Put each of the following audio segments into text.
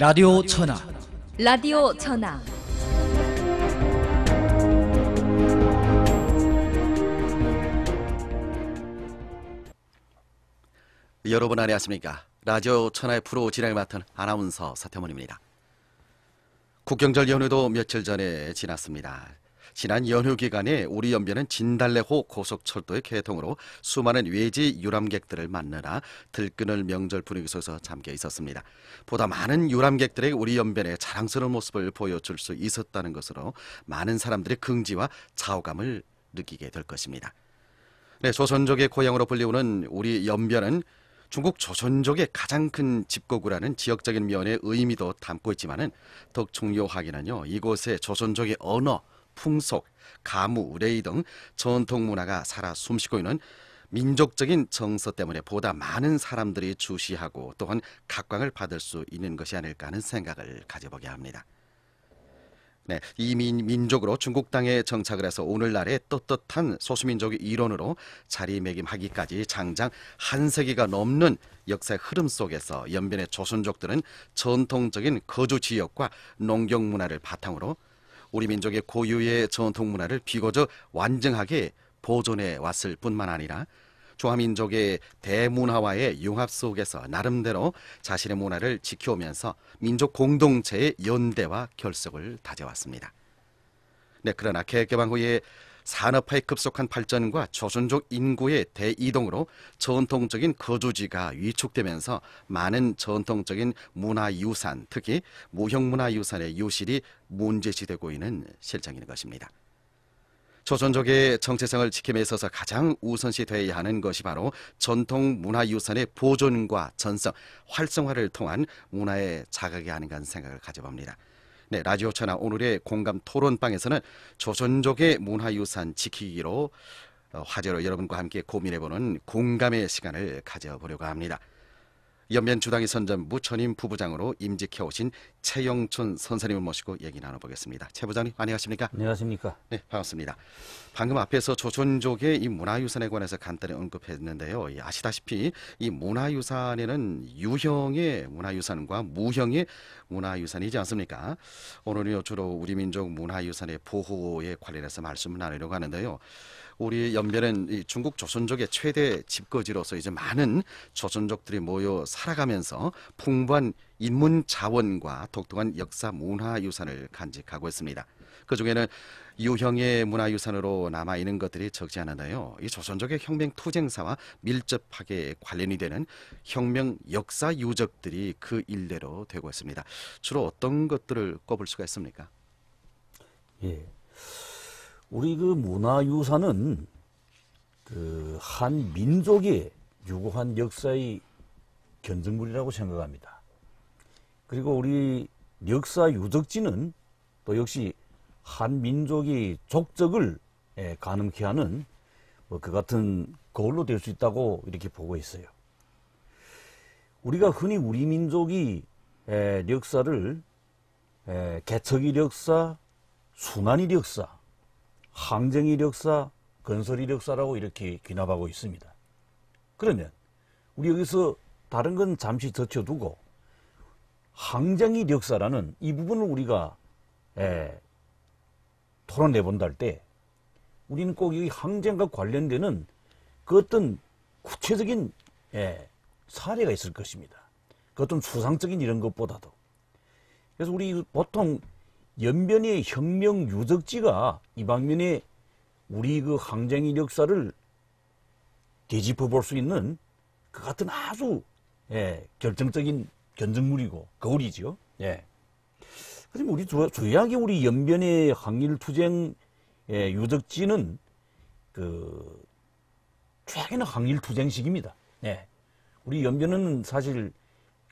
라디오 천하 라디오 천하 여러분 안녕하십니까 라디오 천하의 프로 진행을 맡은 아나운서 사태문입니다 국경절 연휴도 며칠 전에 지났습니다 지난 연휴 기간에 우리 연변은 진달래호 고속철도의 개통으로 수많은 외지 유람객들을 만나라 들끓을 명절 분위기 속에서 잠겨 있었습니다. 보다 많은 유람객들에게 우리 연변의 자랑스러운 모습을 보여줄 수 있었다는 것으로 많은 사람들의 긍지와 좌우감을 느끼게 될 것입니다. 네, 조선족의 고향으로 불리우는 우리 연변은 중국 조선족의 가장 큰 집고구라는 지역적인 면의 의미도 담고 있지만은 덕중요하기는요 이곳의 조선족의 언어 풍속, 가무, 레이 등 전통 문화가 살아 숨쉬고 있는 민족적인 정서 때문에 보다 많은 사람들이 주시하고 또한 각광을 받을 수 있는 것이 아닐까 하는 생각을 가져보게 합니다. 네, 이민 민족으로 중국 땅에 정착을 해서 오늘날의 떳떳한 소수민족의 일원으로 자리매김하기까지 장장 한 세기가 넘는 역사의 흐름 속에서 연변의 조선족들은 전통적인 거주 지역과 농경 문화를 바탕으로 우리 민족의 고유의 전통 문화를 비거저 완증하게 보존해 왔을 뿐만 아니라 조화민족의 대문화와의 융합 속에서 나름대로 자신의 문화를 지켜오면서 민족 공동체의 연대와 결속을 다져왔습니다. 네, 그러나 개혁개방 후에 산업화에 급속한 발전과 조선족 인구의 대이동으로 전통적인 거주지가 위축되면서 많은 전통적인 문화유산, 특히 무형문화유산의 유실이 문제시되고 있는 실정인 것입니다. 조선족의 정체성을 지킴에 있어서 가장 우선시 되어야 하는 것이 바로 전통 문화유산의 보존과 전성, 활성화를 통한 문화의 자각이 아닌가 하는 생각을 가져봅니다. 네, 라디오 천하 오늘의 공감 토론방에서는 조선족의 네. 문화유산 지키기로 어, 화제로 여러분과 함께 고민해보는 공감의 시간을 가져보려고 합니다. 연변 주당이 선전 무천임 부부장으로 임직해오신 최영춘 선생님을 모시고 얘기 나눠보겠습니다. 최 부장님 안녕하십니까? 안녕하십니까? 네 반갑습니다. 방금 앞에서 조선족의 이 문화유산에 관해서 간단히 언급했는데요. 아시다시피 이 문화유산에는 유형의 문화유산과 무형의 문화유산이지 않습니까? 오늘은 주로 우리 민족 문화유산의 보호에 관련해서 말씀을 나누려고 하는데요. 우리 연변은 중국 조선족의 최대 집거지로서 이제 많은 조선족들이 모여 살아가면서 풍부한 인문 자원과 독특한 역사 문화 유산을 간직하고 있습니다. 그 중에는 유형의 문화 유산으로 남아 있는 것들이 적지 않아요이 조선족의 혁명 투쟁사와 밀접하게 관련이 되는 혁명 역사 유적들이 그일대로 되고 있습니다. 주로 어떤 것들을 꼽을 수가 있습니까? 예. 우리 그 문화 유산은 그 한민족의 유구한 역사의 견증물이라고 생각합니다. 그리고 우리 역사 유적지는 또 역시 한 민족이 족적을 예, 가늠케 하는 뭐그 같은 거울로 될 수 있다고 이렇게 보고 있어요. 우리가 흔히 우리 민족이 역사를 예, 예, 개척 이력사, 순환 이력사, 항쟁 이력사, 건설 이력사라고 이렇게 귀납하고 있습니다. 그러면 우리 여기서 다른 건 잠시 젖혀두고 항쟁이 역사라는 이 부분을 우리가 에, 예, 토론해 본다 할 때 우리는 꼭 이 항쟁과 관련되는 그 어떤 구체적인 에, 예, 사례가 있을 것입니다. 그 어떤 수상적인 이런 것보다도 그래서 우리 보통 연변의 혁명 유적지가 이 방면에 우리 그 항쟁의 역사를 뒤집어 볼 수 있는 그 같은 아주 예, 결정적인 견적물이고 거울이지요. 예. 하지만 우리 조약의 우리 연변의 항일투쟁 예, 유적지는 그 최악에는 항일투쟁식입니다. 예. 우리 연변은 사실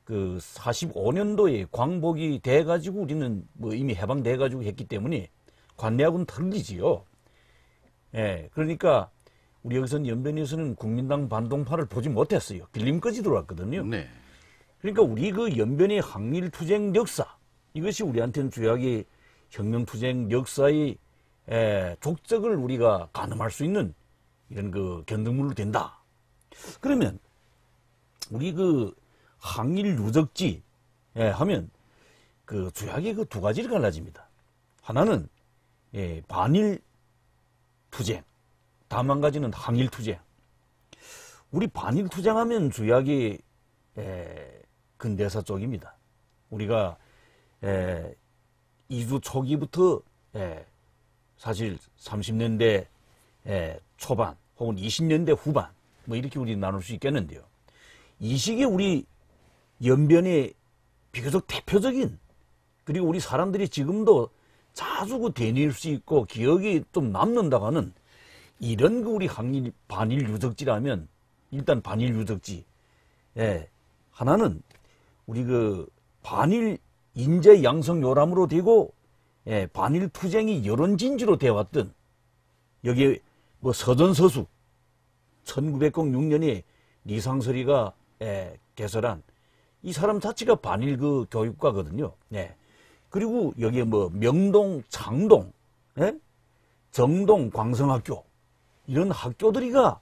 그 45년도에 광복이 돼가지고 우리는 뭐 이미 해방돼가지고 했기 때문에 관내하고는 틀리지요. 예, 그러니까 우리 여기서는 연변에서는 국민당 반동파를 보지 못했어요. 빌림 까지 들어왔거든요. 네. 그러니까 우리 그 연변의 항일투쟁 역사 이것이 우리한테는 주약의 혁명투쟁 역사의 에, 족적을 우리가 가늠할 수 있는 이런 그 견등물로 된다. 그러면 우리 그 항일 유적지 예, 하면 그 주약의 그 두 가지를 갈라집니다. 하나는 예, 반일 투쟁, 다음 한 가지는 항일 투쟁. 우리 반일 투쟁하면 주약이 예, 근대사 쪽입니다. 우리가 에, 이주 초기부터 에, 사실 30년대 에, 초반 혹은 20년대 후반 뭐 이렇게 우리 나눌 수 있겠는데요. 이 시기 우리 연변의 비교적 대표적인 그리고 우리 사람들이 지금도 자주 그 대닐 수 있고 기억이 좀 남는다고 하는 이런 그 우리 항일 반일 유적지라면 일단 반일 유적지 예, 하나는 우리 그 반일 인재 양성 요람으로 되고 예, 반일 투쟁이 여론 진지로 되어 왔던 여기 뭐 서전서수 1906년에 리상설이가 예, 개설한 이 사람 자체가 반일 그 교육가거든요. 예. 그리고 여기에 뭐 명동, 창동, 예? 정동, 광성학교 이런 학교들이가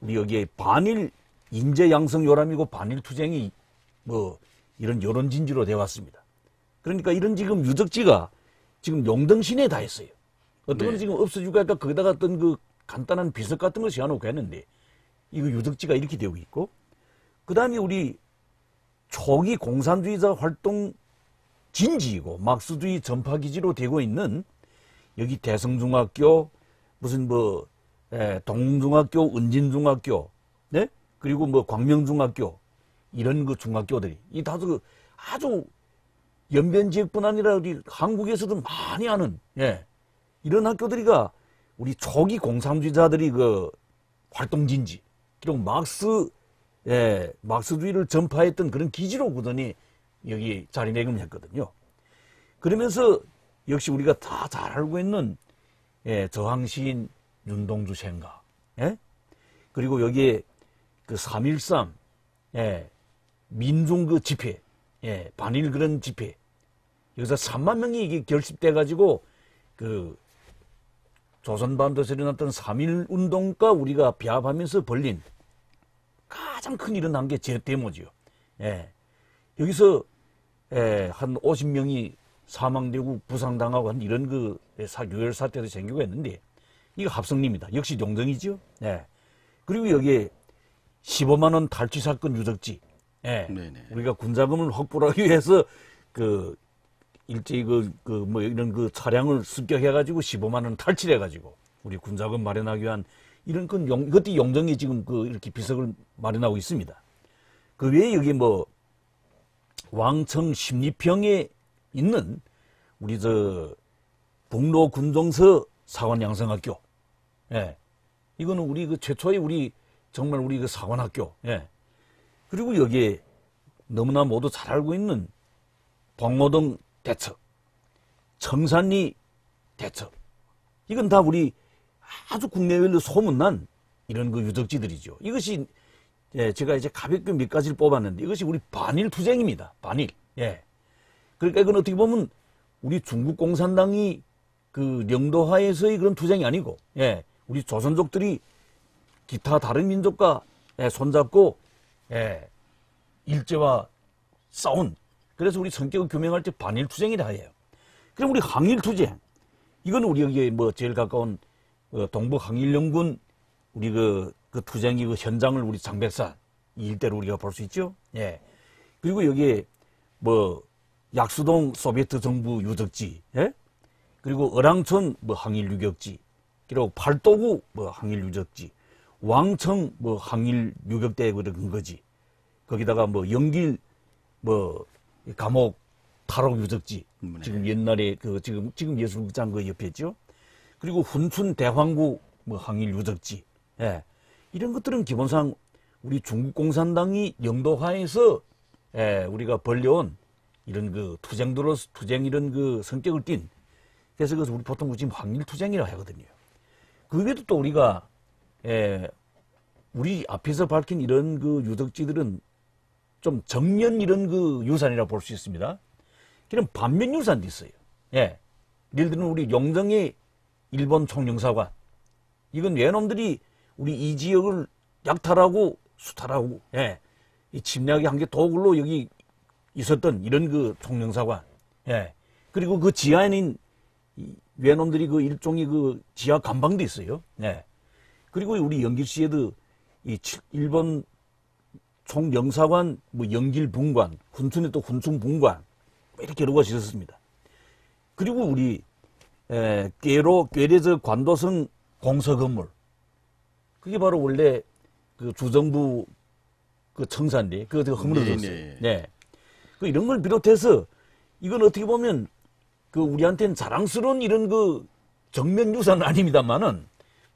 우리 여기에 반일 인재 양성 요람이고 반일 투쟁이 뭐 이런 여론 진주로 되 왔습니다. 그러니까 이런 지금 유적지가 지금 용등 시내에 다했어요 어떤 네. 지금 없어지고 아까 거기다가 어떤 그 간단한 비석 같은 걸 세워놓고 했는데 이거 유적지가 이렇게 되고 있고 그 다음에 우리 초기 공산주의자 활동 진지이고 막수주의 전파기지로 되고 있는 여기 대성중학교 무슨 뭐 에, 예, 동중학교, 은진중학교, 네? 그리고 뭐 광명중학교 이런 그 중학교들이 이 다들 그 아주 연변 지역뿐 아니라 우리 한국에서도 많이 아는 예. 이런 학교들이가 우리 초기 공산주의자들이 그 활동진지 그리고 막스 예, 막스주의를 전파했던 그런 기지로 구더니 여기 자리매김을 했거든요. 그러면서 역시 우리가 다 잘 알고 있는 예, 저항시인 윤동주 생각 예? 그리고 여기에 그3.13 예, 민중 그 집회, 예, 반일 그런 집회. 여기서 3만 명이 이게 결집돼 가지고 그 조선 반도에서 일어났던 3일 운동과 우리가 비합하면서 벌린 가장 큰 일은 한 게 제대모지요. 예. 여기서 예, 한 50명이 사망되고 부상당하고 한 이런 그 사, 유혈 사태도 생기고 했는데 이거 합성리입니다 역시 용정이죠. 예. 그리고 여기에 15만 원 탈취 사건 유적지 예. 네네. 우리가 군자금을 확보하기 위해서 그 일제히 그, 그, 뭐, 이런 그 차량을 습격해가지고 15만원 탈취해가지고 우리 군자금 마련하기 위한 이런 건 용, 그것도 용정이 지금 그 이렇게 비석을 마련하고 있습니다. 그 외에 여기 뭐 왕청 심리평에 있는 우리 저 북로 군종서 사관 양성학교. 예. 이거는 우리 그 최초의 우리 정말 우리 그 사관학교. 예. 그리고 여기에 너무나 모두 잘 알고 있는 봉오동 대첩 청산리 대첩 이건 다 우리 아주 국내외로 소문난 이런 그 유적지들이죠. 이것이 예, 제가 이제 가볍게 몇 가지를 뽑았는데 이것이 우리 반일 투쟁입니다. 반일. 예. 그러니까 이건 어떻게 보면 우리 중국 공산당이 그 영도화에서의 그런 투쟁이 아니고, 예, 우리 조선족들이 기타 다른 민족과 예, 손잡고 예, 일제와 싸운 그래서 우리 성격을 규명할 때 반일투쟁이라 해요. 그럼 우리 항일투쟁 이건 우리 여기 뭐 제일 가까운 어, 동북항일연군 우리 그, 그 투쟁이 그 현장을 우리 장백산 일대로 우리가 볼 수 있죠. 예. 그리고 여기에 뭐 약수동 소비에트 정부 유적지, 예? 그리고 어랑천 뭐 항일 유적지, 그리고 팔도구 뭐 항일 유적지, 왕청 뭐 항일 유격대회고 그런 거지. 거기다가 뭐 연길 뭐 감옥 탈옥 유적지 음, 네. 지금 옛날에 그 지금 지금 예술극장 그 옆에 있죠. 그리고 훈춘 대황구 뭐 항일 유적지. 예. 이런 것들은 기본상 우리 중국 공산당이 영도화에서 예, 우리가 벌려온 이런 그 투쟁도로 투쟁 이런 그 성격을 띤 그래서 그래서 우리 보통 지금 항일 투쟁이라 고 하거든요. 그 외에도 또 우리가 예, 우리 앞에서 밝힌 이런 그 유적지들은 좀 정면 이런 그 유산이라고 볼수 있습니다. 그럼 반면 유산도 있어요. 예. 예를 들면 우리 용정의 일본 총영사관. 이건 외놈들이 우리 이 지역을 약탈하고 수탈하고, 예. 이 침략의 한게 도굴로 여기 있었던 이런 그 총영사관. 예. 그리고 그 지하에는 외놈들이 그 일종의 그 지하 감방도 있어요. 예. 그리고 우리 연길 씨에도 이 일본 총영사관, 뭐 연길 분관, 훈춘에 또 훈춘 분관 뭐 이렇게 여러 가지 있었습니다. 그리고 우리 에, 꾀로 꾀래저 관도성 공서 건물 그게 바로 원래 그 주정부 그 청사인데 그거 허물어졌어요. 네, 네, 네. 네, 그 이런 걸 비롯해서 이건 어떻게 보면 그 우리한테는 자랑스러운 이런 그 정면 유산 아닙니다만은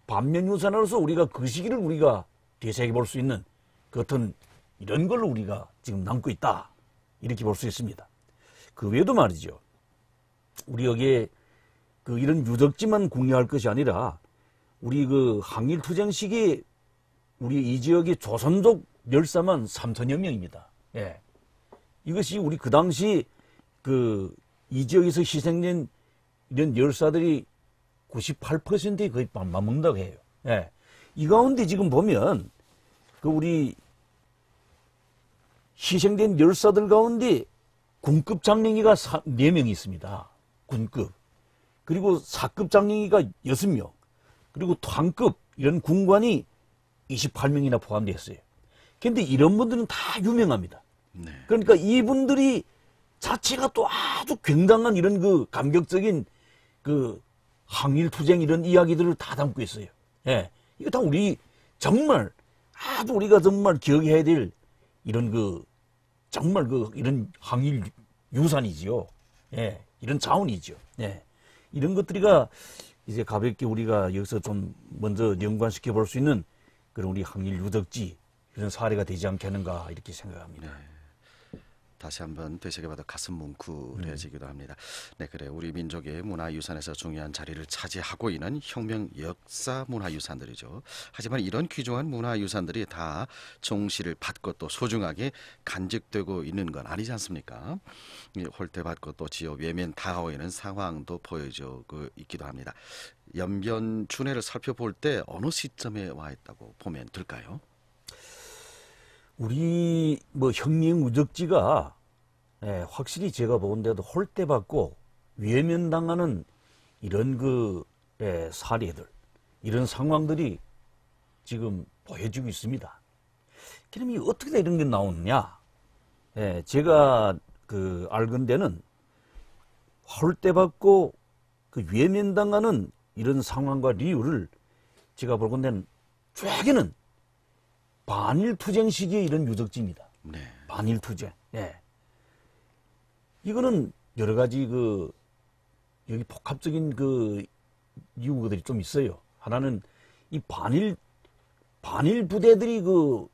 반면 유산으로서 우리가 그 시기를 우리가 되새겨 볼 수 있는 같은 이런 걸로 우리가 지금 남고 있다. 이렇게 볼 수 있습니다. 그 외에도 말이죠. 우리 여기에 그 이런 유적지만 공유할 것이 아니라 우리 그 항일투쟁 시기 우리 이 지역의 조선족 열사만 3천여 명입니다. 예. 이것이 우리 그 당시 그 이 지역에서 희생된 이런 열사들이 98%에 거의 밥만 먹는다고 해요. 예. 이 가운데 지금 보면 그 우리 희생된 열사들 가운데 군급 장령이가 4, 4명 있습니다. 군급. 그리고 4급 장령이가 6명. 그리고 당급 이런 군관이 28명이나 포함되어 있어요. 근데 이런 분들은 다 유명합니다. 네. 그러니까 이분들이 자체가 또 아주 굉장한 이런 그 감격적인 그 항일투쟁 이런 이야기들을 다 담고 있어요. 예. 이거 다 우리 정말 아주 우리가 정말 기억해야 될 이런 그 정말 그 이런 항일 유산이지요. 예. 이런 자원이죠. 예. 이런 것들이가 이제 가볍게 우리가 여기서 좀 먼저 연관시켜 볼 수 있는 그런 우리 항일 유적지 이런 사례가 되지 않겠는가 이렇게 생각합니다. 네. 다시 한번 되새겨봐도 가슴 뭉클해지기도 네. 합니다. 네, 그래 우리 민족의 문화유산에서 중요한 자리를 차지하고 있는 혁명 역사 문화유산들이죠. 하지만 이런 귀중한 문화유산들이 다 종시를 받고 또 소중하게 간직되고 있는 건 아니지 않습니까? 홀대받고 또 지역 외면 당하고 있는 상황도 보여주고 있기도 합니다. 연변 준해를 살펴볼 때 어느 시점에 와 있다고 보면 될까요? 우리 뭐 형님 우적지가 예, 확실히 제가 보는데도 홀대받고 외면당하는 이런 그 예, 사례들 이런 상황들이 지금 보여지고 있습니다. 그럼 이 어떻게 이런 게 나오느냐? 예, 제가 그 알건데는 홀대받고 그 외면당하는 이런 상황과 이유를 제가 볼 건데는 최악에는 반일투쟁 시기에 이런 유적지입니다. 네. 반일투쟁. 예. 이거는 여러 가지 그 여기 복합적인 그 이유들이 좀 있어요. 하나는 이 반일 반일 부대들이 그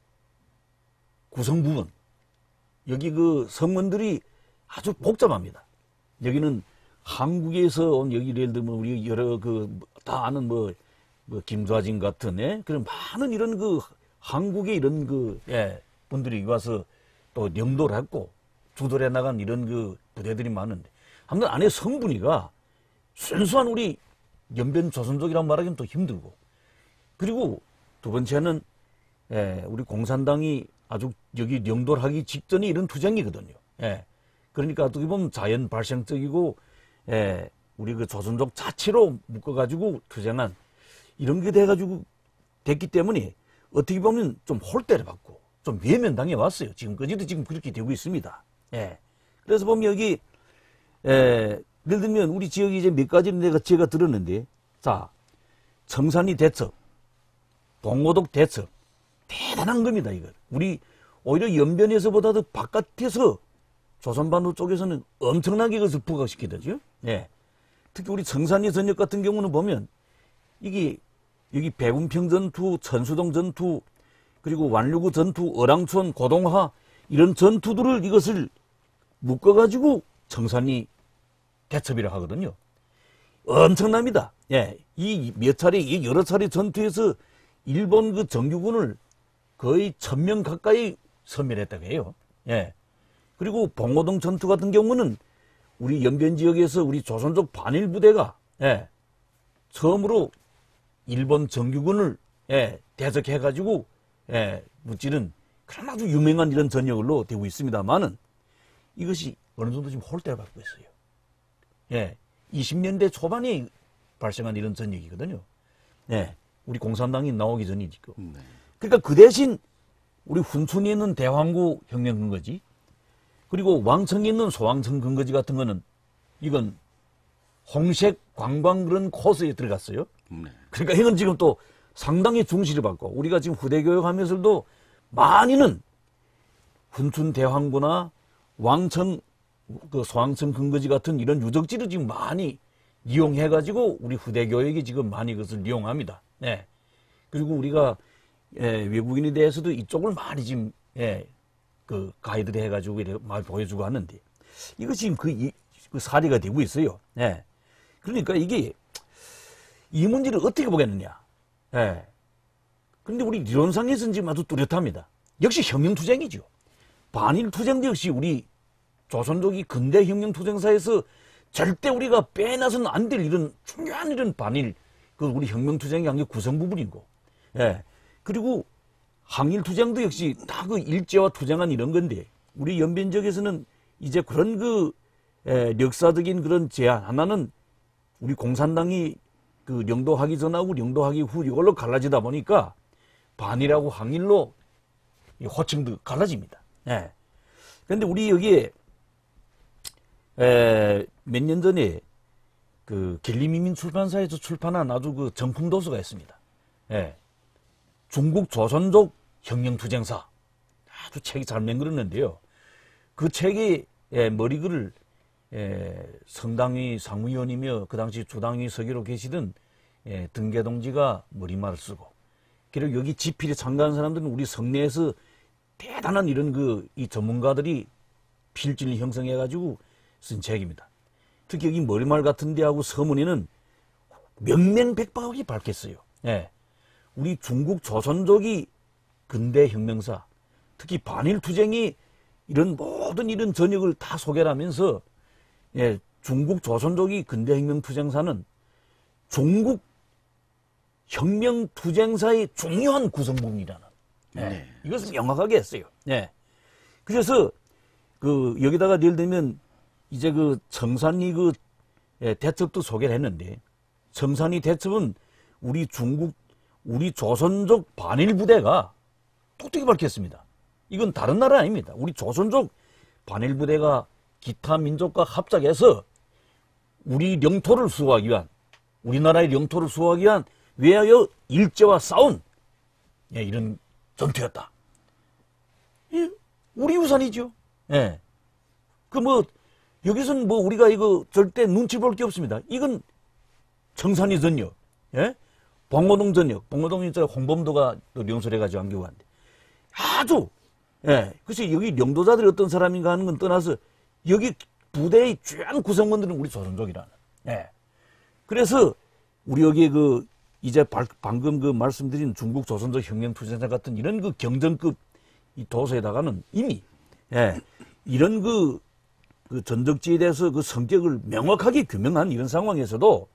구성 부분 여기 그 성문들이 아주 복잡합니다. 여기는 한국에서 온 여기 예를 들면 우리 여러 그 다 아는 뭐, 뭐 김좌진 같은 예? 그런 많은 이런 그 한국에 이런 그 예, 분들이 와서 또 영도를 했고 주도를 해 나간 이런 그 부대들이 많은데 아무튼 안에 성분이가 순수한 우리 연변 조선족이란 말하기는 또 힘들고 그리고 두 번째는 예, 우리 공산당이 아주 여기 영도하기 직전에 이런 투쟁이거든요. 예. 그러니까 어떻게 보면 자연 발생적이고 예, 우리 그 조선족 자체로 묶어가지고 투쟁한 이런 게 돼가지고 됐기 때문에 어떻게 보면 좀 홀대를 받고 좀 외면당해 왔어요. 지금까지도 지금 그렇게 되고 있습니다. 예. 그래서 보면 여기 예, 예를 들면 우리 지역이 이제 몇 가지 내가 제가 들었는데 자 청산리 대첩 동호독 대첩 대단한 겁니다 이거 우리 오히려 연변에서보다도 바깥에서 조선반도 쪽에서는 엄청나게 그것을 부각시키더죠 예. 특히 우리 청산리 전역 같은 경우는 보면 이게 여기 배운평 전투, 천수동 전투, 그리고 완류구 전투, 어랑촌, 고동화 이런 전투들을 이것을 묶어가지고 청산이 개첩이라 하거든요. 엄청납니다. 예, 이 몇 차례, 이 여러 차례 전투에서 일본 그 정규군을 거의 천명 가까이 섬멸했다고 해요. 예. 그리고 봉오동 전투 같은 경우는 우리 연변 지역에서 우리 조선족 반일 부대가 예, 처음으로 일본 정규군을 예, 대적해가지고 예, 무찌는 그런 아주 유명한 이런 전역으로 되고 있습니다만은 이것이 어느 정도 지금 홀대를 받고 있어요. 예, 20년대 초반에 발생한 이런 전역이거든요. 예, 우리 공산당이 나오기 전이니까. 네. 그러니까 그 대신 우리 훈촌에 있는 대왕구 혁명 근거지 그리고 왕청에 있는 소왕청 근거지 같은 거는 이건 홍색 관광 그런 코스에 들어갔어요. 네. 그러니까 이건 지금 또 상당히 중시를 받고 우리가 지금 후대교육하면서도 많이는 훈춘대왕구나 왕천 그 소왕천 근거지 같은 이런 유적지를 지금 많이 이용해가지고 우리 후대교육이 지금 많이 그것을 이용합니다. 네. 그리고 우리가 예, 외국인에 대해서도 이쪽을 많이 지금 예, 그 가이드를 해가지고 이렇게 많이 보여주고 하는데 이거 지금 그, 이, 그 사례가 되고 있어요. 예. 그러니까 이게 이 문제를 어떻게 보겠느냐. 예. 그런데 우리 이론상에서는 지금 아주 뚜렷합니다. 역시 혁명투쟁이죠. 반일투쟁도 역시 우리 조선족이 근대 혁명투쟁사에서 절대 우리가 빼놔서는 안 될 이런 중요한 이런 반일, 그 우리 혁명투쟁의 한게 구성 부분이고, 예. 그리고 항일투쟁도 역시 다 그 일제와 투쟁한 이런 건데, 우리 연변 지에서는 이제 그런 그 에, 예, 역사적인 그런 제안 하나는 우리 공산당이 그 영도하기 전하고 영도하기 후 이걸로 갈라지다 보니까 반이라고 항일로 이 호칭도 갈라집니다. 예. 그런데 우리 여기에 몇년 전에 그 길리미민 출판사에서 출판한 아주 그 정품 도서가 있습니다. 예. 중국 조선족 혁명투쟁사 아주 책이 잘 맹글었는데요. 그 책이 예, 머리글을 에, 예, 성당의 상무위원이며 그 당시 조당의 서기로 계시던 에, 예, 등계동지가 머리말을 쓰고 그리고 여기 지필에 참가한 사람들은 우리 성내에서 대단한 이런 그 이 전문가들이 필진을 형성해 가지고 쓴 책입니다. 특히 여기 머리말 같은 데하고 서문에는 명명백박하게 밝혔어요. 예. 우리 중국 조선족이 근대 혁명사 특히 반일투쟁이 이런 모든 이런 전역을 다 소개하면서 예, 중국 조선족이 근대혁명투쟁사는 중국 혁명투쟁사의 중요한 구성품이라는 예, 네. 이것을 명확하게 했어요. 예. 그래서 그 여기다가 예를 들면 이제 그 정산이 그 예, 대첩도 소개를 했는데 정산이 대첩은 우리 중국 우리 조선족 반일 부대가 톡톡히 밝혔습니다. 이건 다른 나라 아닙니다. 우리 조선족 반일 부대가 기타 민족과 합작해서 우리 영토를 수호하기 위한 우리나라의 영토를 수호하기 위한 외하여 일제와 싸운 예, 이런 전투였다. 예, 우리 우산이죠 예. 그뭐 여기서는 뭐 우리가 이거 절대 눈치 볼 게 없습니다. 이건 청산리 전역, 예? 봉호동 전역, 봉호동 전역 홍범도가 또 령설해가지고 안기고 한데 아주 예, 글쎄 여기 영도자들이 어떤 사람인가 하는 건 떠나서 여기 부대의 주한 구성원들은 우리 조선족이라는. 예. 그래서 우리 여기 그 이제 발, 방금 그 말씀드린 중국 조선족 혁명투쟁사 같은 이런 그 경전급 이 도서에다가는 이미 예, 이런 그, 그 전적지에 대해서 그 성격을 명확하게 규명한 이런 상황에서도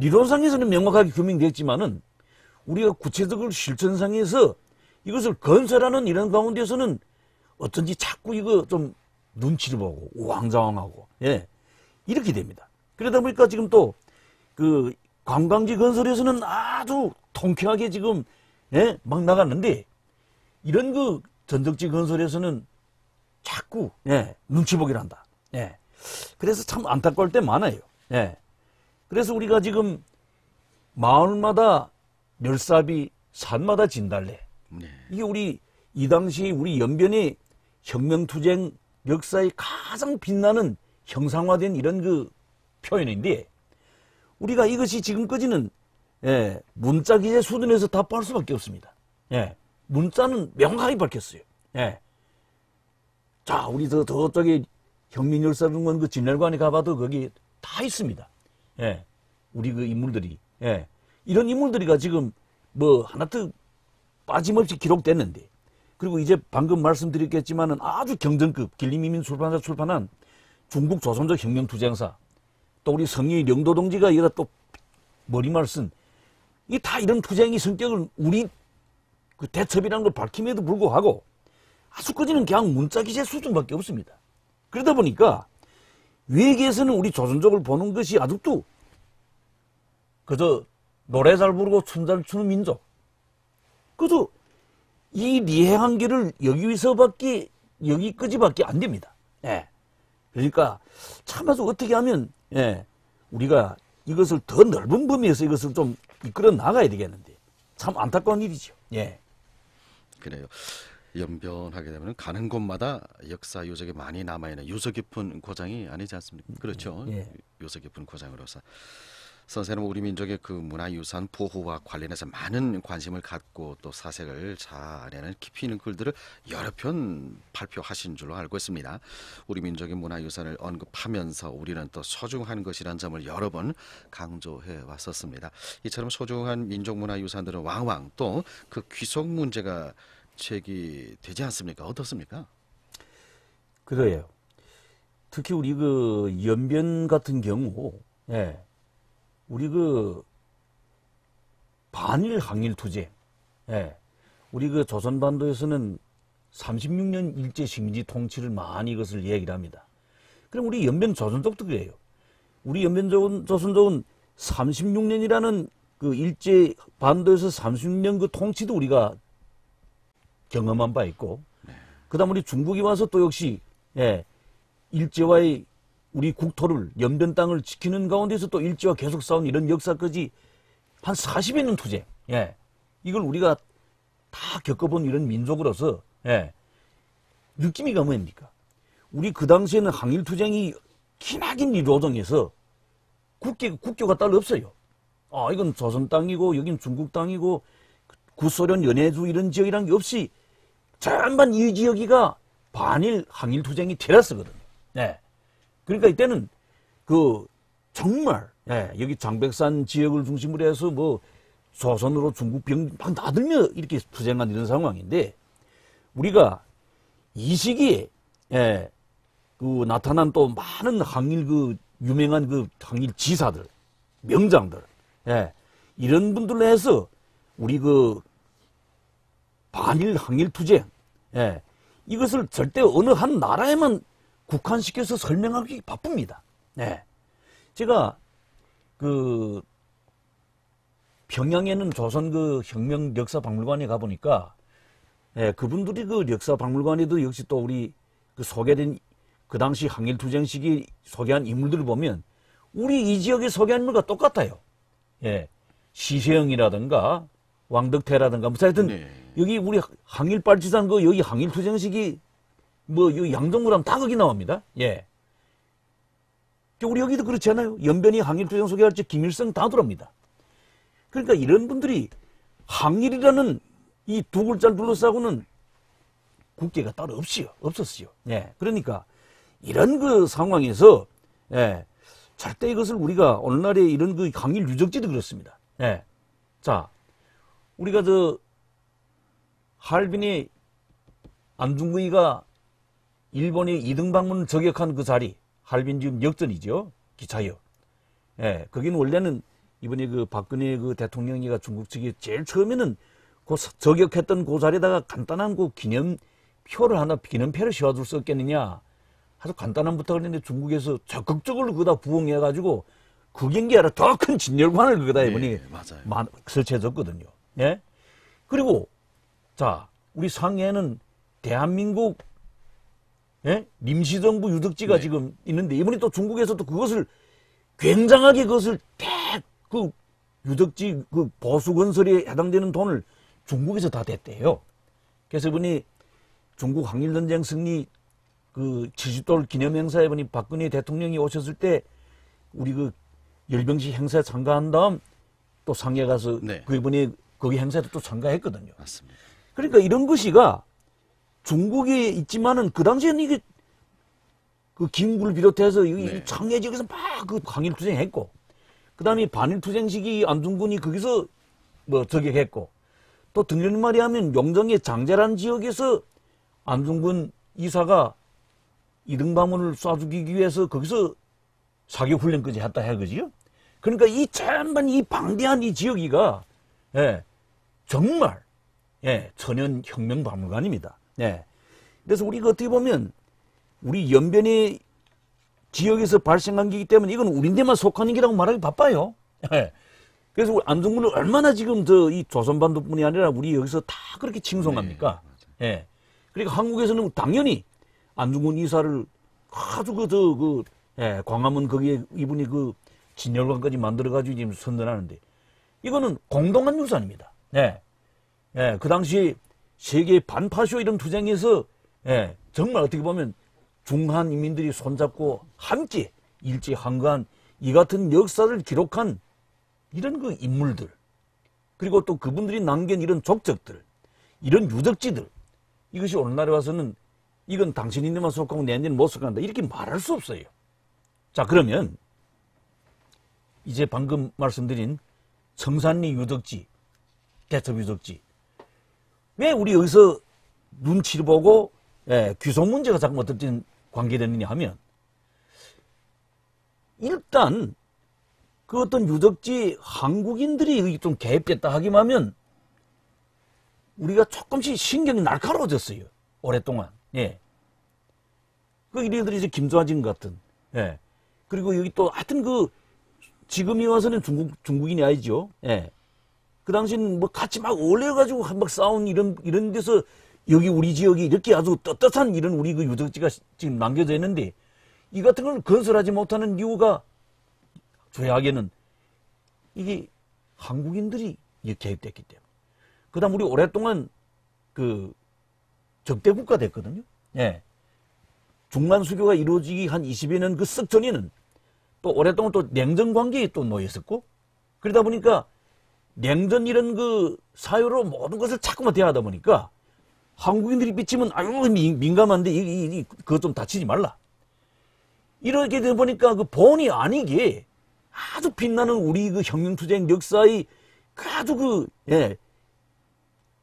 이론상에서는 명확하게 규명됐지만은 우리가 구체적으로 실천상에서 이것을 건설하는 이런 가운데서는 어쩐지 자꾸 이거 좀 눈치를 보고 우왕좌왕하고 예 이렇게 됩니다. 그러다 보니까 지금 또 그 관광지 건설에서는 아주 통쾌하게 지금 예? 막 나갔는데 이런 그 전적지 건설에서는 자꾸 예, 눈치 보기를 한다. 예. 그래서 참 안타까울 때 많아요. 예. 그래서 우리가 지금 마을마다 멸사비 산마다 진달래. 네. 이게 우리 이 당시 우리 연변이 혁명투쟁 역사의 가장 빛나는 형상화된 이런 그 표현인데 우리가 이것이 지금까지는 예, 문자 기재 수준에서 답할 수밖에 없습니다. 예, 문자는 명확하게 밝혔어요. 예. 자, 우리 저, 저쪽에 혁민열사병원 그 진열관에 가봐도 거기 다 있습니다. 예, 우리 그 인물들이. 예, 이런 인물들이가 지금 뭐 하나 또 빠짐없이 기록됐는데 그리고 이제 방금 말씀드렸겠지만은 아주 경전급 길림이민 출판사 출판한 중국 조선족 혁명투쟁사 또 우리 성의 영도동지가 이다또 머리말 쓴이다 이런 투쟁의 성격을 우리 그 대첩이라는 걸 밝힘에도 불구하고 아주까지는 그냥 문자 기재 수준밖에 없습니다. 그러다 보니까 외계에서는 우리 조선족을 보는 것이 아직도 그저 노래 잘 부르고 춤 잘 추는 민족 그저 이리해한 길을 여기서밖에 여기까지밖에 안 됩니다. 예. 그러니까 참아서 어떻게 하면 예. 우리가 이것을 더 넓은 범위에서 이것을 좀 이끌어 나가야 되겠는데 참 안타까운 일이죠. 예. 그래요. 연변하게 되면 가는 곳마다 역사 유적이 많이 남아있는 요소 깊은 고장이 아니지 않습니까? 음, 그렇죠. 예. 요소 깊은 고장으로서 선생님 은 우리 민족의 그 문화유산 보호와 관련해서 많은 관심을 갖고 또 사색을 잘해는 깊이 있는 글들을 여러 편 발표하신 줄로 알고 있습니다. 우리 민족의 문화유산을 언급하면서 우리는 또 소중한 것이라는 점을 여러 번 강조해 왔었습니다. 이처럼 소중한 민족문화유산들은 왕왕 또 그 귀속 문제가 제기되지 않습니까? 어떻습니까? 그래요. 특히 우리 그 연변 같은 경우, 예. 우리 그 반일 항일 투쟁, 예. 우리 그 조선 반도에서는 36년 일제 식민지 통치를 많이 이것을 얘기를 합니다. 그럼 우리 연변 조선족도 그래요. 우리 연변 조선족은 36년이라는 그 일제 반도에서 36년 그 통치도 우리가 경험한 바 있고, 네. 그 다음 우리 중국이 와서 또 역시, 예, 일제와의 우리 국토를 연변 땅을 지키는 가운데서 또 일제와 계속 싸운 이런 역사까지 한 40여 년 투쟁. 예. 이걸 우리가 다 겪어본 이런 민족으로서 예. 느낌이 가뭡니까? 우리 그 당시에는 항일 투쟁이 기나긴 이루어져서 국교, 국교가 따로 없어요. 아, 이건 조선 땅이고 여긴 중국 땅이고 구소련 연해주 이런 지역이란 게 없이 전반 이 지역이가 반일 항일 투쟁이 테라스거든요. 네. 그러니까 이때는 그 정말 예, 여기 장백산 지역을 중심으로 해서 뭐 조선으로 중국 병 막 나들며 이렇게 투쟁한 이런 상황인데 우리가 이 시기에 예, 그 나타난 또 많은 항일 그 유명한 그 항일 지사들 명장들 예, 이런 분들로 해서 우리 그 반일 항일 투쟁 예, 이것을 절대 어느 한 나라에만 국한시켜서 설명하기 바쁩니다. 네. 제가 그 평양에는 조선 그 혁명 역사 박물관에 가보니까 예, 그분들이 그 역사 박물관에도 역시 또 우리 그 소개된 그 당시 항일투쟁 시기 소개한 인물들을 보면 우리 이 지역에 소개한 인물과 똑같아요. 예. 시세영이라든가 왕덕태라든가 무슨 뭐 하여튼 네. 여기 우리 항일빨치산 그 여기 항일투쟁 시기 뭐이 양동구랑 다극이 나옵니다. 예. 그 우리 여기도 그렇지않아요 연변이 항일투쟁 소개할 때 김일성 다 들어옵니다. 그러니까 이런 분들이 항일이라는 이 두 글자를 둘러싸고는 국계가 따로 없어요. 없었어요. 예. 그러니까 이런 그 상황에서 예. 절대 이것을 우리가 오늘날에 이런 그 항일 유적지도 그렇습니다. 예. 자, 우리가 저 할빈이 안중근이가 일본의 이등 방문을 저격한 그 자리 할빈지움 역전이죠. 기차역. 예, 거기는 원래는 이번에 그 박근혜 그 대통령이가 중국 측이 제일 처음에는 그 저격했던 그 자리에다가 간단한 그 기념표를 하나 기념표를 씌워줄 수 없겠느냐 아주 간단한 부탁을 했는데 중국에서 적극적으로 그다 부응해가지고 그경기 아니라 더 큰 진열관을 그기다 네, 이번에 예, 맞아요. 설치해줬거든요. 예? 그리고 자 우리 상해는 대한민국 예? 임시정부 유득지가 네. 지금 있는데 이번에 또 중국에서도 그것을 굉장하게 그것을 대 그유득지그 그 보수 건설에 해당되는 돈을 중국에서 다 댔대요. 그래서 이번에 중국 항일전쟁 승리 그 70돌 기념행사에 보니 박근혜 대통령이 오셨을 때 우리 그 열병식 행사에 참가한 다음 또 상해 가서 네. 그 이번에 거기 행사에도 또 참가했거든요. 맞습니다. 그러니까 이런 것이가 중국에 있지만은 그 당시에는 이게 그 김구를 비롯해서 네. 창해 지역에서 막 그강일투쟁했고 그다음에 반일투쟁 시기 안중근이 거기서 뭐 저격했고 또 등년 말이 하면 용정의 장제란 지역에서 안중근 이사가 이등방문을 쏴 죽이기 위해서 거기서 사격 훈련까지 했다 해거지요. 그러니까 이 전반 이 방대한 이 지역이가 예, 정말 예, 천연 혁명 박물관입니다. 네. 그래서 우리가 그 어떻게 보면 우리 연변의 지역에서 발생한 기기 때문에 이건 우리인데만 속하는 기라고 말하기 바빠요. 네. 그래서 우리 안성군을 얼마나 지금 저이 조선반도뿐이 아니라 우리 여기서 다 그렇게 칭송합니까? 네. 네. 그러니까 한국에서는 당연히 안중근 이사를 아주 그저 그 예, 광화문 거기에 이분이 그 진열관까지 만들어가지고 지금 선전하는데 이거는 공동한 유산입니다. 예. 네. 예, 그 당시 세계 반파쇼 이런 투쟁에서 예, 정말 어떻게 보면 중한 인민들이 손잡고 함께 일제 한한이 같은 역사를 기록한 이런 그 인물들 그리고 또 그분들이 남긴 이런 족적들 이런 유적지들 이것이 오늘날에 와서는 이건 당신인데만 속하고 내년에는못 속한다 이렇게 말할 수 없어요 자 그러면 이제 방금 말씀드린 청산리 유적지 대첩 유적지 왜 우리 여기서 눈치를 보고 예, 귀속 문제가 자꾸 뭐 어떻게 관계되느냐 하면 일단 그 어떤 유적지 한국인들이 좀 개입됐다 하기만 하면 우리가 조금씩 신경이 날카로워졌어요. 오랫동안. 예. 그 이래들이 이제 김수아진 같은. 예. 그리고 여기 또 하여튼 그 지금이 와서는 중국, 중국인이 아니죠. 예. 그 당시는 에뭐 같이 막 올려가지고 한 번 싸운 이런 이런 데서 여기 우리 지역이 이렇게 아주 떳떳한 이런 우리 그 유적지가 지금 남겨져 있는데 이 같은 걸 건설하지 못하는 이유가 조약에는 이게 한국인들이 개입됐기 때문에 그 다음 우리 오랫동안 그 적대국가 됐거든요 예. 중간수교가 이루어지기 한 20여 년그쓱 전에는 또 오랫동안 또 냉전관계에 또 놓였었고 그러다 보니까 냉전 이런 그 사유로 모든 것을 자꾸만 대하다 보니까 한국인들이 삐치면 아유 민감한데 이, 이, 이그것좀 다치지 말라. 이렇게 되 보니까 그 본의 아니게 아주 빛나는 우리 그 혁명투쟁 역사의 그 아주 그, 예,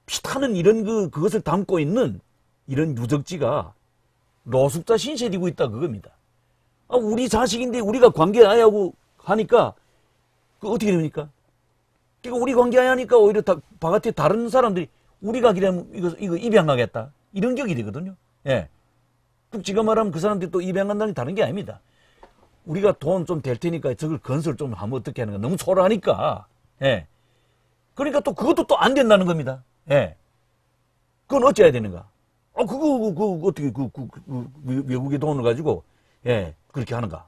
피타는 이런 그, 그것을 담고 있는 이런 유적지가 노숙자 신세지고 있다 그겁니다. 아, 우리 자식인데 우리가 관계 아니하고 하니까 그 어떻게 됩니까? 그러니까 우리 관계하니까 오히려 다, 바깥에 다른 사람들이 우리가 기대면 이거, 이거 입양하겠다. 이런 격이 되거든요. 예. 꼭지금 말하면 그 사람들이 또 입양한다는 게 다른 게 아닙니다. 우리가 돈 좀 될 테니까 저걸 건설 좀 하면 어떻게 하는가. 너무 초라하니까. 예. 그러니까 또 그것도 또 안 된다는 겁니다. 예. 그건 어찌해야 되는가. 아, 그거, 그거, 그거 어떻게, 그, 그, 그, 그 외국의 돈을 가지고, 예, 그렇게 하는가.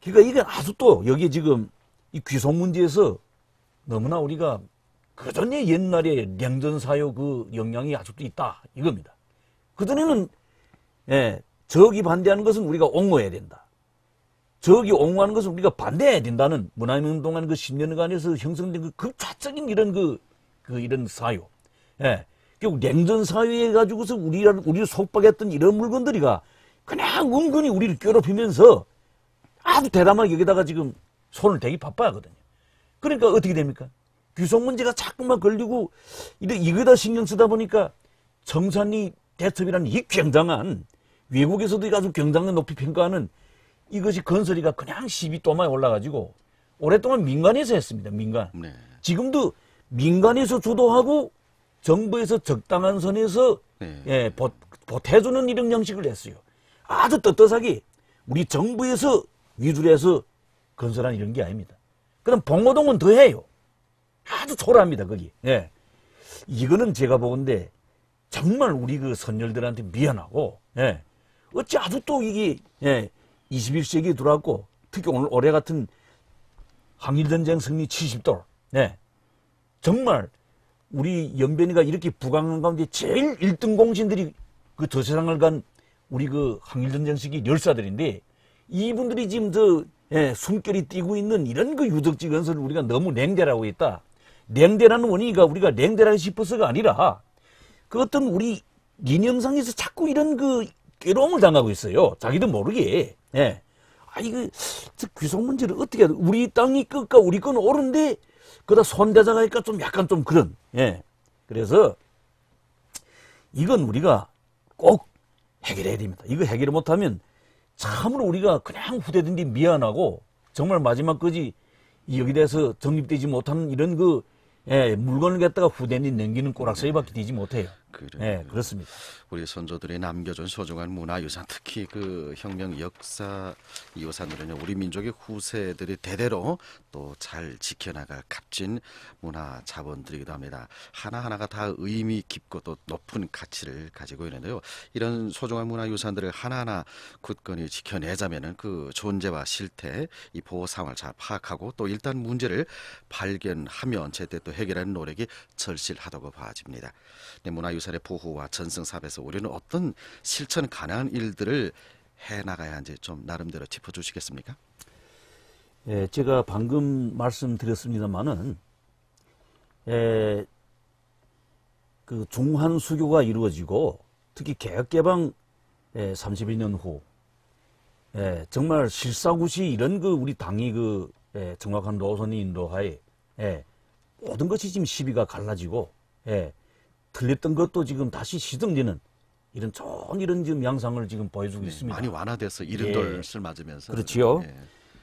그러니까 이게 아주 또, 여기 지금 이 귀속 문제에서 너무나 우리가 그전에 옛날에 냉전사요 그 영향이 아직도 있다 이겁니다. 그전에는 예, 적이 반대하는 것은 우리가 옹호해야 된다. 적이 옹호하는 것은 우리가 반대해야 된다는 문화민운동한 그 10년간에서 형성된 그급좌적인 이런 그, 그 이런 사유 예. 결국 냉전 사유에 가지고서 우리 우리를 속박했던 이런 물건들이가 그냥 은근히 우리를 괴롭히면서 아주 대담하게 여기다가 지금 손을 대기 바빠하거든요. 그러니까 어떻게 됩니까? 귀속 문제가 자꾸만 걸리고 이거다 신경 쓰다 보니까 정산이 대첩이라는 이 굉장한 외국에서도 아주 굉장한 높이 평가하는 이것이 건설이가 그냥 12도마에 올라가지고 오랫동안 민간에서 했습니다. 민간. 네. 지금도 민간에서 주도하고 정부에서 적당한 선에서 네. 예, 보, 보태주는 이런 양식을 했어요. 아주 떳떳하게 우리 정부에서 위주로 해서 건설한 이런 게 아닙니다. 그럼 봉호동은 더해요. 아주 초라합니다, 거기. 예. 이거는 제가 보건데, 정말 우리 그 선열들한테 미안하고, 예. 어찌 아주또 이게, 예, 21세기 들어왔고, 특히 오늘 올해 같은 항일전쟁 승리 70돌, 예. 정말 우리 연변이가 이렇게 부강한 가운데 제일 1등 공신들이 그저 세상을 간 우리 그 항일전쟁 시기 열사들인데, 이분들이 지금 저 예, 숨결이 뛰고 있는 이런 그 유적지 건설을 우리가 너무 냉대라고 했다. 냉대라는 원인이가 우리가 냉대라 싶어서가 아니라 그 어떤 우리 이념상에서 자꾸 이런 그 괴로움을 당하고 있어요. 자기도 모르게. 예. 아, 이거, 저 귀속 문제를 어떻게 해야 돼? 우리 땅이 끝과 우리 건 옳은데, 그다 손대장하니까 좀 약간 좀 그런, 예. 그래서, 이건 우리가 꼭 해결해야 됩니다. 이거 해결을 못하면 참으로 우리가 그냥 후대든지 미안하고 정말 마지막까지 여기 대해서 정립되지 못하는 이런 그 예, 물건을 갖다가 후대니 넘기는 꼬락서에 밖에 되지 못해요. 그래. 네, 그렇습니다. 우리 선조들이 남겨준 소중한 문화유산, 특히 그 혁명 역사 유산으로 우리 민족의 후세들이 대대로 또 잘 지켜나갈 값진 문화 자본들이기도 합니다. 하나하나가 다 의미 깊고 또 높은 가치를 가지고 있는데요. 이런 소중한 문화유산들을 하나하나 굳건히 지켜내자면그 존재와 실태, 이 보호 상황을 잘 파악하고 또 일단 문제를 발견하면 제때 또 해결하는 노력이 절실하다고 봐집니다. 네, 문화유산 소셜의 보호와 전승 사업에서 우리는 어떤 실천 가능한 일들을 해 나가야 이제 좀 나름대로 짚어 주시겠습니까? 예, 제가 방금 말씀드렸습니다만은 예, 그 중환 수교가 이루어지고 특히 개혁 개방 예, 31년 후 예, 정말 실사구시 이런 그 우리 당이 그 예, 정확한 노선이 인도하에 예, 모든 것이 지금 시비가 갈라지고 예, 틀렸던 것도 지금 다시 시등되는 이런 좋은 이런 지금 양상을 지금 보여주고 네, 있습니다. 많이 완화돼서 이른 덜을 예. 맞으면서 그렇지요. 네.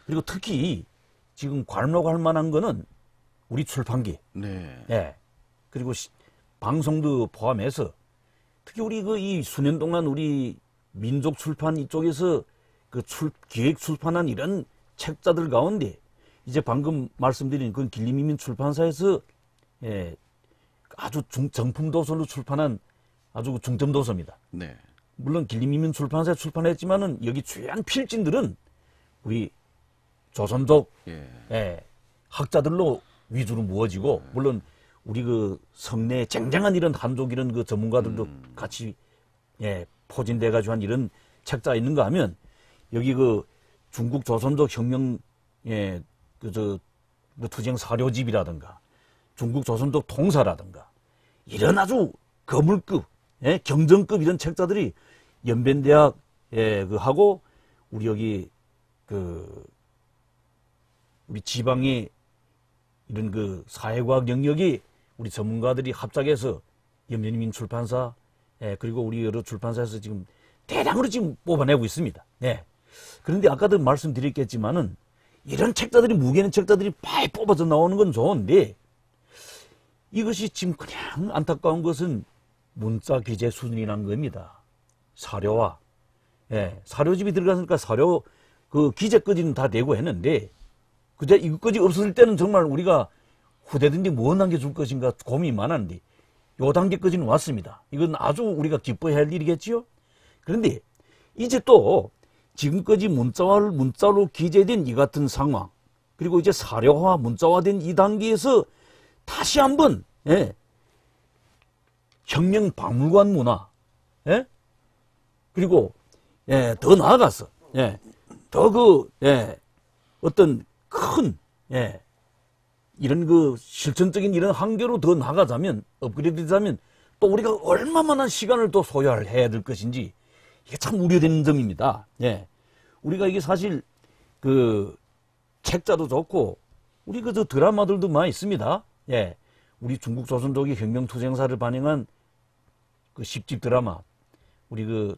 그리고 특히 지금 관록할 만한 거는 우리 출판기. 네. 예. 그리고 시, 방송도 포함해서 특히 우리 그 이 수년 동안 우리 민족 출판 이쪽에서 그 출, 기획 출판한 이런 책자들 가운데 이제 방금 말씀드린 그길림이민 출판사에서 예, 아주 중, 정품 도서로 출판한 아주 그 중점 도서입니다. 네. 물론 길림이면 출판사에 출판했지만은 여기 최요한 필진들은 우리 조선족 예. 예, 학자들로 위주로 모아지고 예. 물론 우리 그 성내 쟁쟁한 이런 한족 이런 그 전문가들도 음. 같이 예, 포진돼 가지고 한 이런 책자 있는가 하면 여기 그 중국 조선족 혁명 예, 그저 그 뭐 투쟁 사료집이라든가 중국 조선족 통사라든가 이런 아주 거물급 예? 경전급 이런 책자들이 연변대학 예, 그 하고 우리 여기 그 우리 지방의 이런 그 사회과학 영역이 우리 전문가들이 합작해서 연변민 출판사 예, 그리고 우리 여러 출판사에서 지금 대량으로 지금 뽑아내고 있습니다. 네. 그런데 아까도 말씀드렸겠지만은 이런 책자들이 무게는 책자들이 많이 뽑아져 나오는 건 좋은데 이것이 지금 그냥 안타까운 것은 문자 기재 수준이란 겁니다. 사료와 예, 사료집이 들어갔으니까 사료 그 기재까지는 다 되고 했는데 그저 이것까지 없을 때는 정말 우리가 후대든지 뭐 남겨줄 것인가 고민이 많았는데 요 단계까지는 왔습니다. 이건 아주 우리가 기뻐해야 할 일이겠지요. 그런데 이제 또 지금까지 문자화 문자로 기재된 이 같은 상황 그리고 이제 사료화 문자화된 이 단계에서 다시 한번 예. 혁명 박물관 문화 예? 그리고 예, 더 나아가서 예, 더 그 예, 어떤 큰 예, 이런 그 실천적인 이런 한계로 더 나가자면 업그레이드자면 또 우리가 얼마만한 시간을 또 소요해야 를될 것인지 이게 참 우려되는 점입니다. 예, 우리가 이게 사실 그 책자도 좋고 우리 그 드라마들도 많이 있습니다. 예, 우리 중국 조선족이 혁명투쟁사를 반영한 그 10집 드라마 우리 그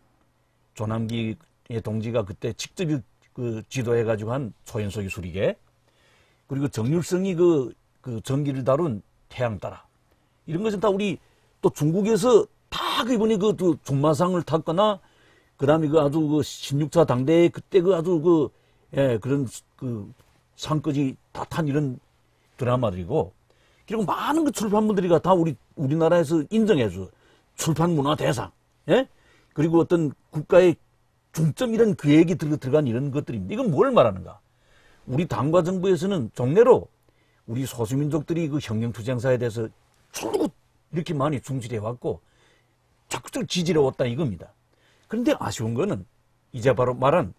조남기의 동지가 그때 직접 그 지도해가지고 한 소연소기 수리계 그리고 정률성이 그, 그 전기를 다룬 태양따라 이런 것은 다 우리 또 중국에서 다 그 이번에 그, 그 존마상을 탔거나 그 다음에 그 아주 그 16차 당대에 그때 그 아주 그, 예, 그런 그 상까지 다 탄 이런 드라마들이고 그리고 많은 그 출판물들이가 다 우리 우리나라에서 인정해줘 출판 문화 대상 예 그리고 어떤 국가의 중점 이란 계획이 들어간 고들 이런 것들입니다. 이건 뭘 말하는가? 우리 당과 정부에서는 정례로 우리 소수민족들이 그 혁명투쟁사에 대해서 쭉 이렇게 많이 중실해왔고 적극적 지지해왔다 이겁니다. 그런데 아쉬운 거는 이제 바로 말한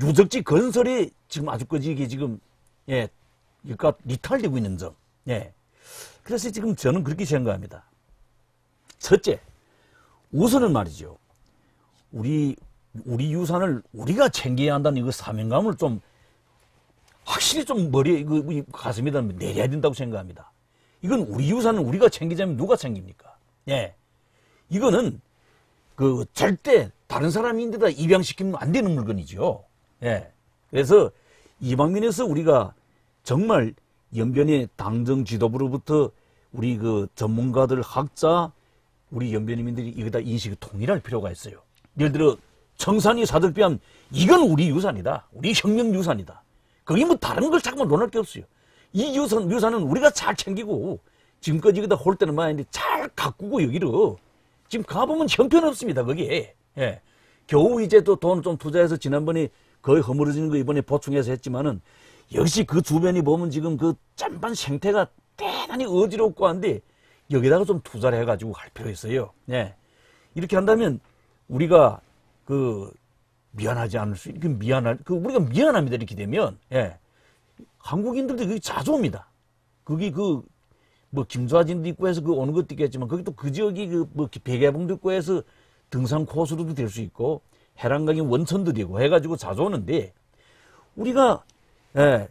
유적지 건설이 지금 아주까지 이게 지금 예, 그러니까 리탈되고 있는 점. 예. 그래서 지금 저는 그렇게 생각합니다. 첫째, 우선은 말이죠. 우리, 우리 유산을 우리가 챙겨야 한다는 이 사명감을 좀 확실히 좀 머리에, 그, 이 가슴에다 내려야 된다고 생각합니다. 이건 우리 유산을 우리가 챙기자면 누가 챙깁니까? 예. 이거는 그 절대 다른 사람인데다 입양시키면 안 되는 물건이죠. 예. 그래서 이 방면에서 우리가 정말 연변의 당정 지도부로부터 우리 그 전문가들 학자 우리 연변민들이 인 이거 다 인식을 통일할 필요가 있어요. 예를 들어 청산이 사들비함 이건 우리 유산이다. 우리 혁명 유산이다. 거기 뭐 다른 걸 자꾸만 논할 게 없어요. 이 유산 유산은 우리가 잘 챙기고 지금까지 이거다 홀 때는 많이 잘 가꾸고 여기를 지금 가보면 형편없습니다 거기에 예. 겨우 이제 또 돈 좀 투자해서 지난번에 거의 허물어지는 거 이번에 보충해서 했지만은 역시 그 주변이 보면 지금 그 짬반 생태가 대단히 어지럽고 한데 여기다가 좀 투자를 해가지고 갈 필요 있어요. 예. 이렇게 한다면 우리가 그 미안하지 않을 수, 그 미안할, 그 우리가 미안합니다. 이렇게 되면, 예. 한국인들도 그게 자주 옵니다. 그게 그, 뭐, 김수아진도 있고 해서 그 오는 것도 있겠지만, 거기 또 그 지역이 그, 뭐, 백야봉도 있고 해서 등산 코스로도 될 수 있고, 해랑강의 원천도 되고 해가지고 자주 오는데, 우리가 예,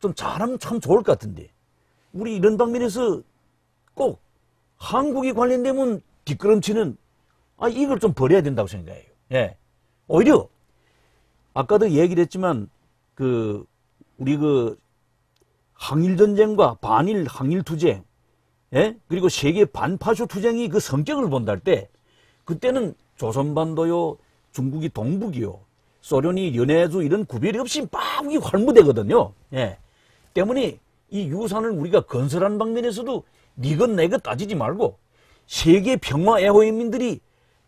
좀 잘하면 참 좋을 것 같은데 우리 이런 방면에서 꼭 한국이 관련되면 뒷걸음치는 아 이걸 좀 버려야 된다고 생각해요. 예, 오히려 아까도 얘기를 했지만 그 우리 그 항일 전쟁과 반일 항일 투쟁 예? 그리고 세계 반파쇼 투쟁이 그 성격을 본다 할때 그때는 조선반도요 중국이 동북이요 소련이 연해주 이런 구별이 없이 막이활무되거든요 예. 때문에 이 유산을 우리가 건설하는 방면에서도 니건내건 따지지 말고 세계 평화 애호인민들이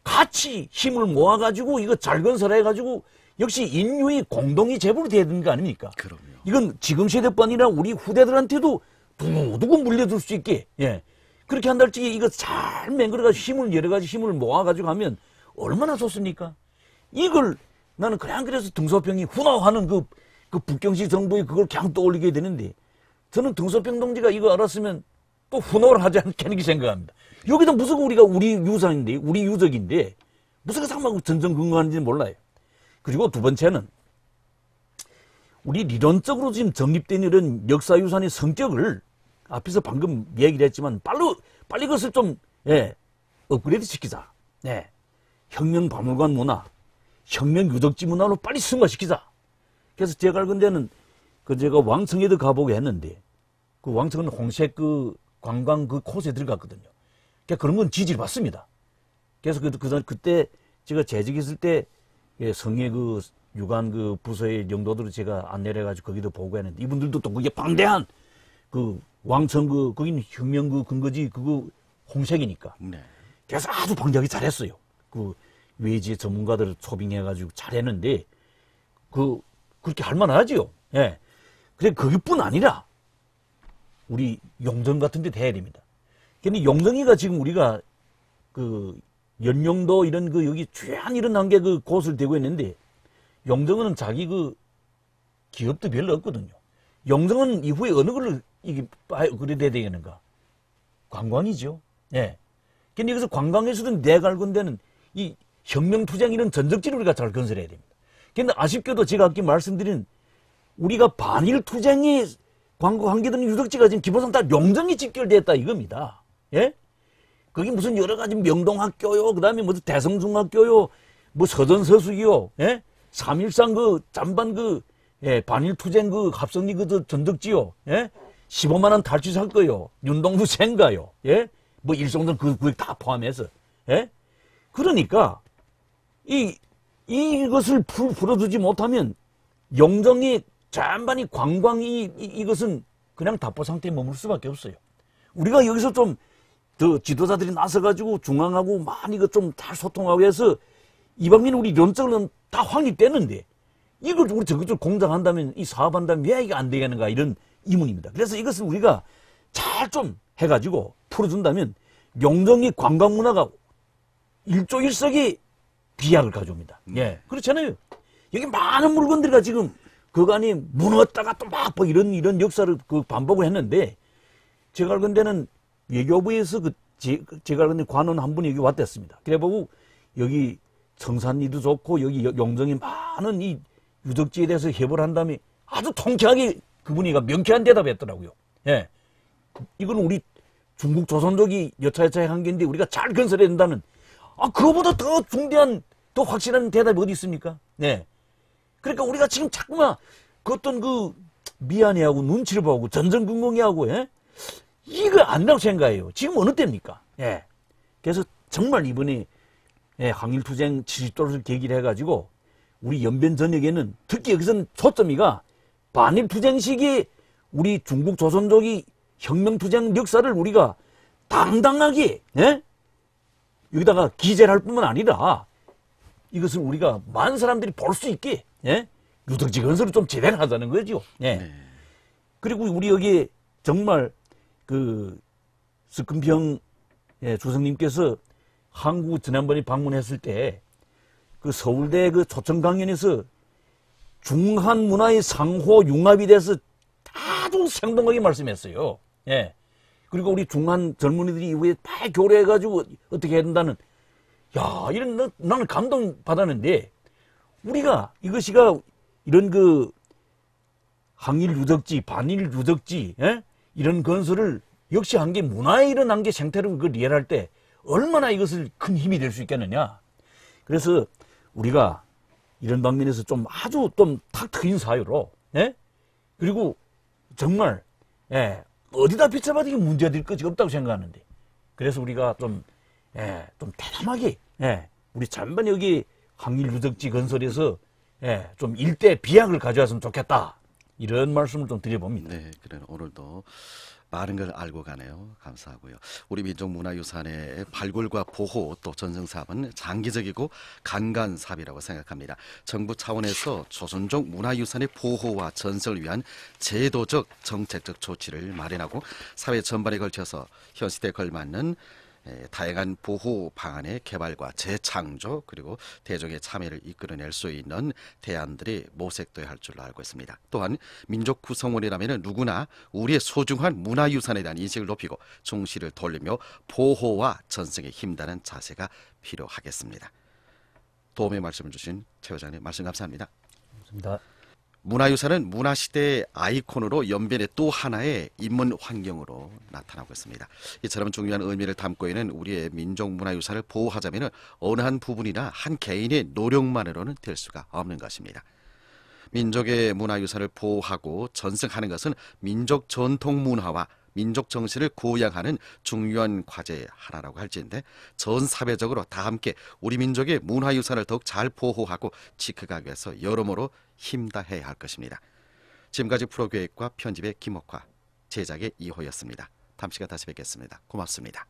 같이 힘을 모아가지고 이거 잘 건설해가지고 역시 인류의 공동이 제보를 돼야 되는 거 아닙니까? 그럼요. 이건 지금 세대뿐 이니 우리 후대들한테도 두고두고 물려줄 수 있게 예. 그렇게 한달 째기 이거 잘 맹글어가지고 힘을 여러 가지 힘을 모아가지고 하면 얼마나 좋습니까? 이걸 나는 그냥 그래서 등소평이 훈화하는 그, 그 북경시 정부의 그걸 그냥 떠올리게 되는데 저는 등소평 동지가 이거 알았으면 또훈화를 하지 않겠는게 생각합니다. 여기도 무슨 우리가 우리 유산인데 우리 유적인데 무슨 그 상황하고 전전긍긍하는지 몰라요. 그리고 두 번째는 우리 이론적으로 지금 정립된 이런 역사유산의 성격을 앞에서 방금 얘기를 했지만 빨리 빨리 그것을 좀 예, 업그레이드 시키자. 예, 혁명 박물관 문화 혁명 유덕지 문화로 빨리 승화시키자. 그래서 제가 알건 데는 그 제가 왕성에도 가보고 했는데 그 왕성은 홍색 그 관광 그 코스에 들어갔거든요. 그러니까 그런 건 지지를 받습니다. 그래서 그, 그, 그때 제가 재직했을 때 예, 성의 그 유관 그 부서의 영도들을 제가 안내를 해가지고 거기도 보고 했는데 이분들도 또 그게 방대한 그 왕성 그, 거긴 혁명 그 근거지 그거 홍색이니까. 네. 그래서 아주 방대하게 잘했어요. 그 외지 전문가들을 초빙해가지고 잘했는데 그 그렇게 할만하지요. 예. 그래 그것뿐 아니라 우리 용정 같은 데 돼야 됩니다. 근데 용정이가 지금 우리가 그 연령도 이런 그 여기 최한 일어난 게 그 곳을 대고 있는데 용정은 자기 그 기업도 별로 없거든요. 용정은 이후에 어느 걸 이게 그래 돼야 되는가? 겠 관광이죠. 예. 근데 여기서 관광에서도 내갈군데는 이 혁명투쟁 이런 전적지를 우리가 잘 건설해야 됩니다. 그런데 아쉽게도 제가 아까 말씀드린 우리가 반일투쟁이 광고 한계등는 유적지가 지금 기본상 다 용정이 집결됐다 이겁니다. 예? 그게 무슨 여러 가지 명동학교요, 뭐 뭐 예? 그 다음에 무슨 대성중학교요, 뭐서전서숙이요 예? 3.13그 잔반 그, 예, 반일투쟁 그 합성리 그전적지요 예? 15만원 탈취할 거요, 윤동수 생가요, 예? 뭐 일성전 그 구역 다 포함해서, 예? 그러니까 이, 이것을 풀, 풀어주지 못하면 영정이 잔반이 관광이 이, 것은 그냥 답보 상태에 머물 수밖에 없어요. 우리가 여기서 좀더 지도자들이 나서가지고 중앙하고 많이 그좀잘 소통하고 해서 이방민 우리 연정은 다 확립되는데 이걸 우리 저것저 공장한다면 이 사업한다면 왜 이게 안 되겠는가 이런 이문입니다. 그래서 이것을 우리가 잘 좀 해가지고 풀어준다면 영정이 관광문화가 일조일석이 비약을 가져옵니다. 예. 그렇잖아요. 여기 많은 물건들과 지금 그간이 무너졌다가 또막 뭐 이런 이런 역사를 그 반복을 했는데 제가 알건 데는 외교부에서 그 제, 제가 알건 데 관원 한 분이 여기 왔댔습니다. 그래보고 여기 청산리도 좋고 여기 용정이 많은 이 유적지에 대해서 협의를 한 다음에 아주 통쾌하게 그분이 가 명쾌한 대답했더라고요. 을 예. 이건 우리 중국 조선족이 여차여차 한 게인데 우리가 잘 건설해야 된다는 아, 그거보다 더 중대한, 더 확실한 대답이 어디 있습니까? 네. 그러니까 우리가 지금 자꾸만 그 어떤 그 미안해하고 눈치를 보고 전전긍긍해하고, 예? 이거 안다고 생각해요. 지금 어느 때입니까? 예. 그래서 정말 이번에 예, 항일투쟁 7 0도를 계기를 해가지고 우리 연변 전역에는 특히 여기서는 초점이가 반일투쟁 시기 우리 중국 조선족이 혁명투쟁 역사를 우리가 당당하게 예? 여기다가 기재를 할 뿐만 아니라 이것을 우리가 많은 사람들이 볼 수 있게 예? 유등지건설을 좀 제대로 하자는 거죠. 예. 네. 그리고 우리 여기 정말 그 스금평 예, 조성님께서 한국 지난번에 방문했을 때 그 서울대 그 초청 강연에서 중한 문화의 상호 융합이 돼서 아주 생동하게 말씀했어요. 예. 그리고 우리 중한 젊은이들이 이후에 다 교류해가지고 어떻게 해야 된다는 야 이런 너, 나는 감동 받았는데 우리가 이것이가 이런 그 항일 유적지 반일 유적지 예? 이런 건설을 역시 한 게 문화에 일어난 게 생태를 그 리얼할 때 얼마나 이것을 큰 힘이 될 수 있겠느냐 그래서 우리가 이런 방면에서 좀 아주 좀 탁 트인 사유로 예? 그리고 정말 예, 어디다 비춰봐도 이게 문제가 될 것이 없다고 생각하는데 그래서 우리가 좀, 예, 좀 대담하게 예, 우리 잠반 여기 항일 유적지 건설에서 예, 좀 일대 비약을 가져왔으면 좋겠다 이런 말씀을 좀 드려봅니다. 네, 그래 오늘도 많은 걸 알고 가네요. 감사하고요. 우리 민족문화유산의 발굴과 보호 또 전승 사업은 장기적이고 간간 사업이라고 생각합니다. 정부 차원에서 조선족 문화유산의 보호와 전설을 위한 제도적 정책적 조치를 마련하고 사회 전반에 걸쳐서 현 시대에 걸맞는 예, 다양한 보호 방안의 개발과 재창조 그리고 대중의 참여를 이끌어낼 수 있는 대안들이 모색돼야 할 줄로 알고 있습니다. 또한 민족 구성원이라면 누구나 우리의 소중한 문화유산에 대한 인식을 높이고 중시를 돌리며 보호와 전승에 힘다는 자세가 필요하겠습니다. 도움의 말씀을 주신 최 회장님 말씀 감사합니다. 감사합니다. 문화유산은 문화시대의 아이콘으로 연변의 또 하나의 인문 환경으로 나타나고 있습니다. 이처럼 중요한 의미를 담고 있는 우리의 민족 문화유산을 보호하자면 어느 한 부분이나 한 개인의 노력만으로는 될 수가 없는 것입니다. 민족의 문화유산을 보호하고 전승하는 것은 민족 전통 문화와 민족 정신을 고양하는 중요한 과제 하나라고 할지인데 전 사회적으로 다 함께 우리 민족의 문화유산을 더욱 잘 보호하고 지켜가기 위해서 여러모로 힘다해야 할 것입니다. 지금까지 프로교육과 편집의 김옥화, 제작의 이호였습니다. 다음 시간 다시 뵙겠습니다. 고맙습니다.